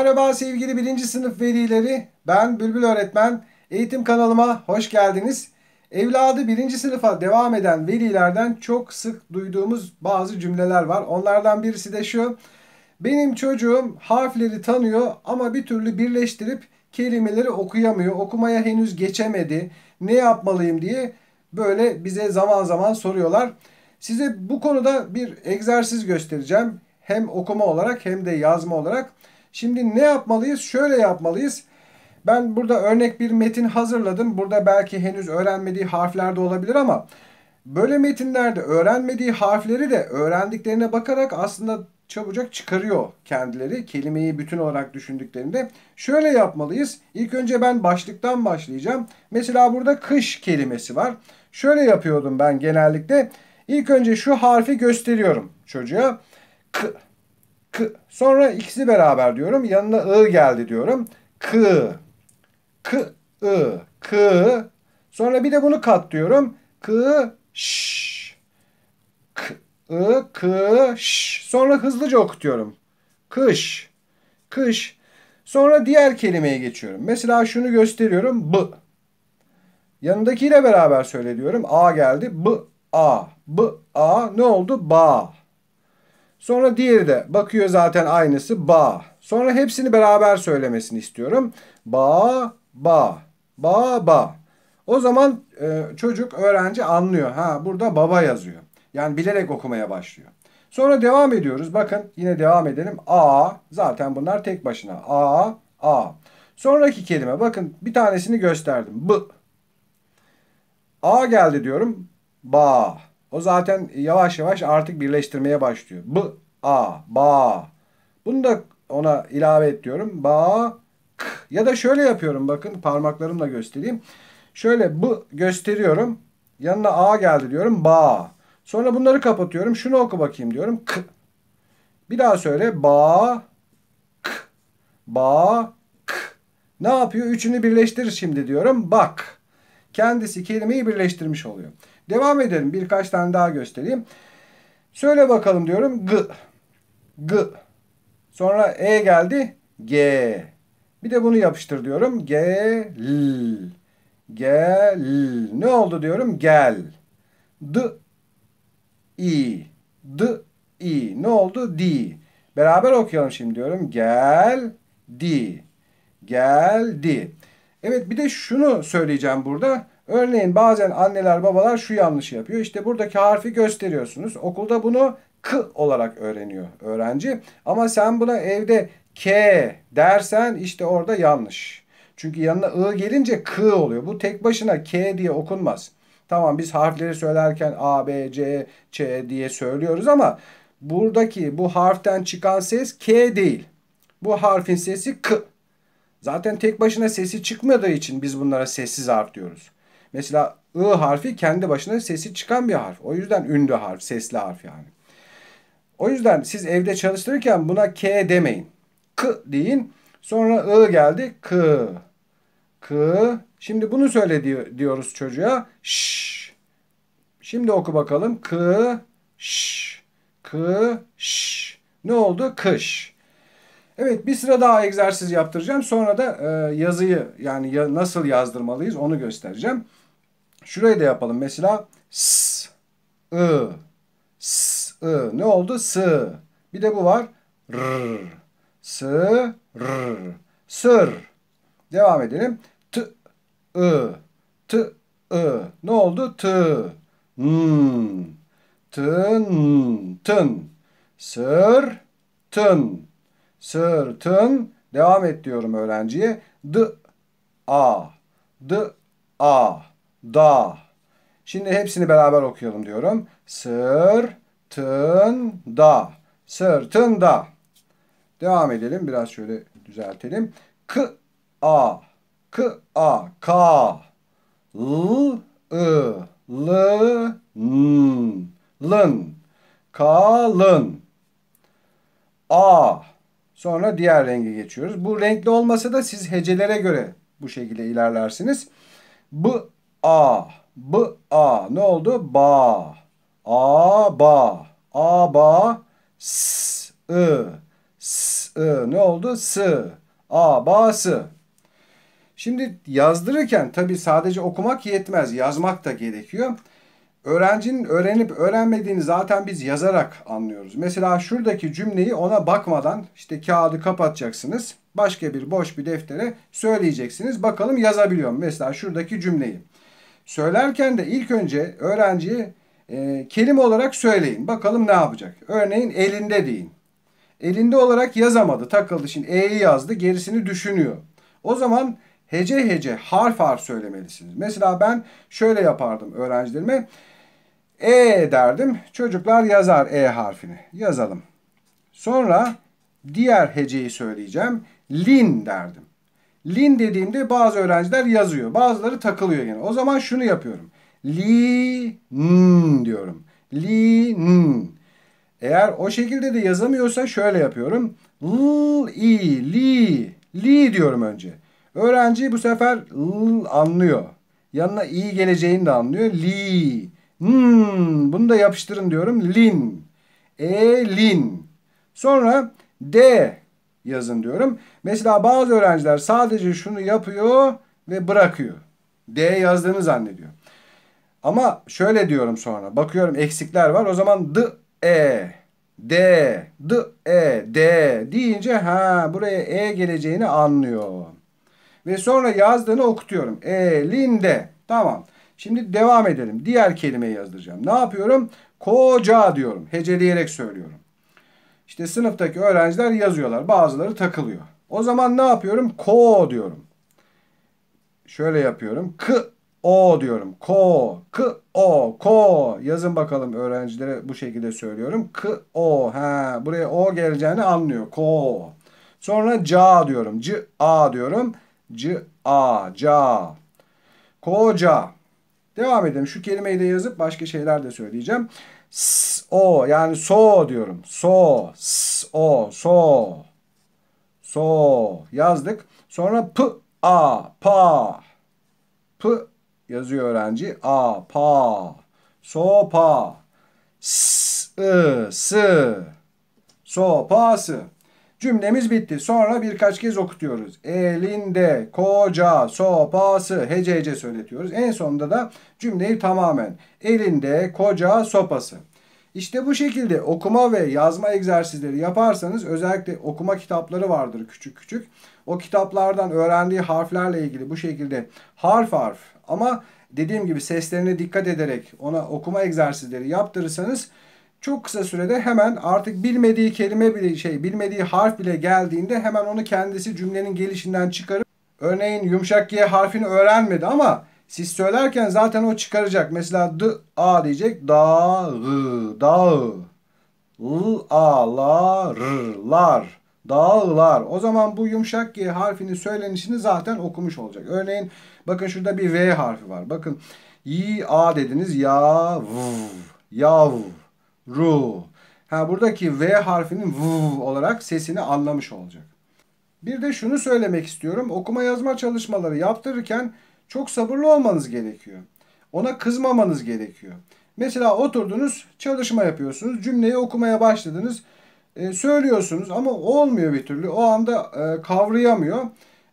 Merhaba sevgili birinci sınıf velileri. Ben Bülbül öğretmen. Eğitim kanalıma hoş geldiniz. Evladı birinci sınıfa devam eden velilerden çok sık duyduğumuz bazı cümleler var. Onlardan birisi de şu. Benim çocuğum harfleri tanıyor ama bir türlü birleştirip kelimeleri okuyamıyor. Okumaya henüz geçemedi. Ne yapmalıyım diye böyle bize zaman zaman soruyorlar. Size bu konuda bir egzersiz göstereceğim. Hem okuma olarak hem de yazma olarak. Şimdi ne yapmalıyız? Şöyle yapmalıyız. Ben burada örnek bir metin hazırladım. Burada belki henüz öğrenmediği harfler de olabilir ama böyle metinlerde öğrenmediği harfleri de öğrendiklerine bakarak aslında çabucak çıkarıyor kendileri kelimeyi bütün olarak düşündüklerinde. Şöyle yapmalıyız. İlk önce ben başlıktan başlayacağım. Mesela burada kış kelimesi var. Şöyle yapıyordum ben genellikle. İlk önce şu harfi gösteriyorum çocuğa. K K. Sonra ikisi beraber diyorum. Yanına I geldi diyorum. K. K. I. K. Sonra bir de bunu kat diyorum. K. Ş. K. I. K. Ş. Sonra hızlıca okutuyorum. Kış. Kış. Sonra diğer kelimeye geçiyorum. Mesela şunu gösteriyorum. B. Yanındakiyle beraber söyle diyorum. A geldi. B. A. B. A. Ne oldu? Ba. Sonra diğeri de bakıyor zaten aynısı ba. Sonra hepsini beraber söylemesini istiyorum. Ba ba ba ba. O zaman e, çocuk öğrenci anlıyor. Ha burada baba yazıyor. Yani bilerek okumaya başlıyor. Sonra devam ediyoruz. Bakın yine devam edelim. A zaten bunlar tek başına. A a. Sonraki kelime bakın bir tanesini gösterdim. B. A geldi diyorum. Ba. O zaten yavaş yavaş artık birleştirmeye başlıyor. B, A, ba. Bunu da ona ilave et Ba, k. Ya da şöyle yapıyorum bakın parmaklarımla göstereyim. Şöyle b gösteriyorum. Yanına a geldi diyorum. Ba. Sonra bunları kapatıyorum. Şunu oku bakayım diyorum. K. Bir daha söyle. Ba, k. Ba, k. Ne yapıyor? Üçünü birleştirir şimdi diyorum. Bak. Kendisi kelimeyi birleştirmiş oluyor. Devam edelim. Birkaç tane daha göstereyim. Söyle bakalım diyorum. G. G. Sonra E geldi. G. Bir de bunu yapıştır diyorum. G. L. g l. Ne oldu diyorum? Gel. D. i. D. i. Ne oldu? Di. Beraber okuyalım şimdi diyorum. Gel. d, Geldi. Evet bir de şunu söyleyeceğim burada. Örneğin bazen anneler babalar şu yanlışı yapıyor. İşte buradaki harfi gösteriyorsunuz. Okulda bunu k olarak öğreniyor öğrenci. Ama sen buna evde k dersen işte orada yanlış. Çünkü yanına ı gelince k oluyor. Bu tek başına k diye okunmaz. Tamam biz harfleri söylerken a, b, c, ç diye söylüyoruz ama buradaki bu harften çıkan ses k değil. Bu harfin sesi k. Zaten tek başına sesi çıkmadığı için biz bunlara sessiz harf diyoruz. Mesela ı harfi kendi başına sesi çıkan bir harf. O yüzden ünlü harf, sesli harf yani. O yüzden siz evde çalıştırırken buna k demeyin. K deyin. Sonra ı geldi. K. K. Şimdi bunu söyle diyoruz çocuğa. Ş. Şimdi oku bakalım. K. Ş. K. Ş. Ne oldu? Kış. Evet bir sıra daha egzersiz yaptıracağım. Sonra da e, yazıyı yani ya, nasıl yazdırmalıyız onu göstereceğim. Şurayı da yapalım. Mesela s, I, s, I. Ne oldu? S. Bir de bu var. R. S, R. Sır. Devam edelim. T, I. T, I. Ne oldu? T. N. Tın. Tın. Sır. Tın. Sır. Tın. Devam et diyorum öğrenciye. D. A. D. A da. Şimdi hepsini beraber okuyalım diyorum. Sırtında. Sırtında. Devam edelim. Biraz şöyle düzeltelim. K a k a K l I l n lın kalın a sonra diğer rengi geçiyoruz. Bu renkli olmasa da siz hecelere göre bu şekilde ilerlersiniz. B A. B. A. Ne oldu? Ba. A. Ba. A. Ba. S. I. S. I. Ne oldu? S. A. Ba. S. Şimdi yazdırırken tabi sadece okumak yetmez. Yazmak da gerekiyor. Öğrencinin öğrenip öğrenmediğini zaten biz yazarak anlıyoruz. Mesela şuradaki cümleyi ona bakmadan işte kağıdı kapatacaksınız. Başka bir boş bir deftere söyleyeceksiniz. Bakalım yazabiliyor mu? Mesela şuradaki cümleyi. Söylerken de ilk önce öğrenciye e, kelime olarak söyleyin. Bakalım ne yapacak. Örneğin elinde deyin. Elinde olarak yazamadı, takıldı. Şimdi E'yi yazdı, gerisini düşünüyor. O zaman hece hece, harf harf söylemelisiniz. Mesela ben şöyle yapardım öğrencilerime. E derdim. Çocuklar yazar E harfini. Yazalım. Sonra diğer heceyi söyleyeceğim. Lin derdim. Lin dediğimde bazı öğrenciler yazıyor. Bazıları takılıyor gene. O zaman şunu yapıyorum. Li n diyorum. Li n. Eğer o şekilde de yazamıyorsa şöyle yapıyorum. L i li li diyorum önce. Öğrenci bu sefer l anlıyor. Yanına i geleceğini de anlıyor. Li n bunu da yapıştırın diyorum. Lin. E lin. Sonra D yazın diyorum. Mesela bazı öğrenciler sadece şunu yapıyor ve bırakıyor. D yazdığını zannediyor. Ama şöyle diyorum sonra. Bakıyorum eksikler var. O zaman D, E, D, D, E, D deyince ha buraya E geleceğini anlıyor. Ve sonra yazdığını okutuyorum. Elinde. Tamam. Şimdi devam edelim. Diğer kelimeyi yazdıracağım. Ne yapıyorum? Koca diyorum. Heceleyerek söylüyorum. İşte sınıftaki öğrenciler yazıyorlar. Bazıları takılıyor. O zaman ne yapıyorum? Ko diyorum. Şöyle yapıyorum. Kı o diyorum. Ko, kı, o, ko. Yazın bakalım öğrencilere bu şekilde söylüyorum. Kı, o. Ha, buraya o geleceğini anlıyor. Ko. Sonra ca diyorum. C, a diyorum. C, a, ca. Koca. Devam edelim. Şu kelimeyi de yazıp başka şeyler de söyleyeceğim. S o yani so diyorum. So, s o, so. So yazdık. Sonra p a, pa. P yazıyor öğrenci. A, pa. Sopa. S, ı, s. Sopası. Cümlemiz bitti. Sonra birkaç kez okutuyoruz. Elinde koca sopası hece hece söyletiyoruz. En sonunda da cümleyi tamamen elinde koca sopası. İşte bu şekilde okuma ve yazma egzersizleri yaparsanız özellikle okuma kitapları vardır küçük küçük. O kitaplardan öğrendiği harflerle ilgili bu şekilde harf harf ama dediğim gibi seslerine dikkat ederek ona okuma egzersizleri yaptırırsanız çok kısa sürede hemen artık bilmediği kelime bile şey bilmediği harf bile geldiğinde hemen onu kendisi cümlenin gelişinden çıkarıp örneğin yumuşak G harfini öğrenmedi ama siz söylerken zaten o çıkaracak. Mesela d a diyecek da ı da ı l a la r lar dağlar. O zaman bu yumuşak G harfinin söylenişini zaten okumuş olacak. Örneğin bakın şurada bir V harfi var. Bakın y a dediniz ya v yav ru. Ha buradaki V harfinin v olarak sesini anlamış olacak. Bir de şunu söylemek istiyorum. Okuma yazma çalışmaları yaptırırken çok sabırlı olmanız gerekiyor. Ona kızmamanız gerekiyor. Mesela oturdunuz çalışma yapıyorsunuz. Cümleyi okumaya başladınız. E, söylüyorsunuz ama olmuyor bir türlü. O anda e, kavrayamıyor.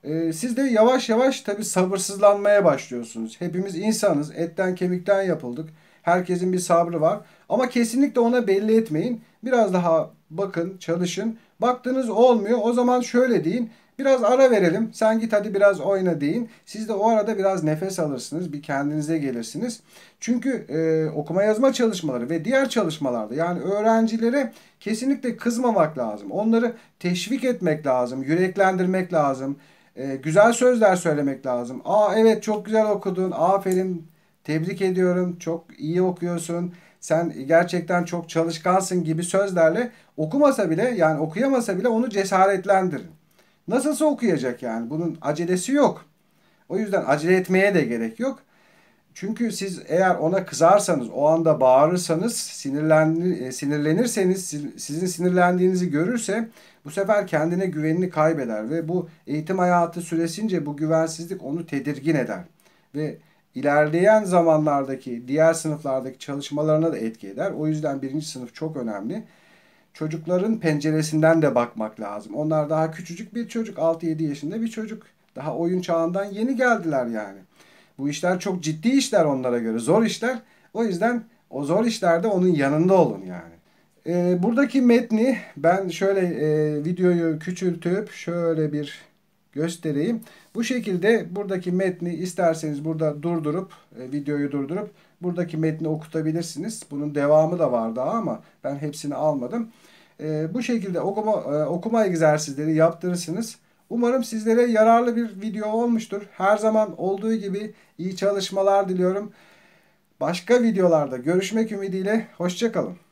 E, siz de yavaş yavaş tabi sabırsızlanmaya başlıyorsunuz. Hepimiz insanız. Etten kemikten yapıldık. Herkesin bir sabrı var. Ama kesinlikle ona belli etmeyin. Biraz daha bakın, çalışın. Baktınız olmuyor. O zaman şöyle deyin. Biraz ara verelim. Sen git hadi biraz oyna deyin. Siz de o arada biraz nefes alırsınız. Bir kendinize gelirsiniz. Çünkü e, okuma yazma çalışmaları ve diğer çalışmalarda yani öğrencilere kesinlikle kızmamak lazım. Onları teşvik etmek lazım. Yüreklendirmek lazım. E, güzel sözler söylemek lazım. Aa evet çok güzel okudun. Aferin Tebrik ediyorum. Çok iyi okuyorsun. Sen gerçekten çok çalışkansın gibi sözlerle okumasa bile yani okuyamasa bile onu cesaretlendirin. Nasılsa okuyacak yani. Bunun acelesi yok. O yüzden acele etmeye de gerek yok. Çünkü siz eğer ona kızarsanız, o anda bağırırsanız, sinirlen, e, sinirlenirseniz, sizin sinirlendiğinizi görürse bu sefer kendine güvenini kaybeder ve bu eğitim hayatı süresince bu güvensizlik onu tedirgin eder. Ve ilerleyen zamanlardaki diğer sınıflardaki çalışmalarına da etki eder. O yüzden birinci sınıf çok önemli. Çocukların penceresinden de bakmak lazım. Onlar daha küçücük bir çocuk, 6-7 yaşında bir çocuk. Daha oyun çağından yeni geldiler yani. Bu işler çok ciddi işler onlara göre, zor işler. O yüzden o zor işlerde onun yanında olun yani. E, buradaki metni ben şöyle e, videoyu küçültüp şöyle bir göstereyim. Bu şekilde buradaki metni isterseniz burada durdurup e, videoyu durdurup buradaki metni okutabilirsiniz. Bunun devamı da var daha ama ben hepsini almadım. E, bu şekilde okuma, e, okuma egzersizleri yaptırırsınız. Umarım sizlere yararlı bir video olmuştur. Her zaman olduğu gibi iyi çalışmalar diliyorum. Başka videolarda görüşmek ümidiyle. Hoşçakalın.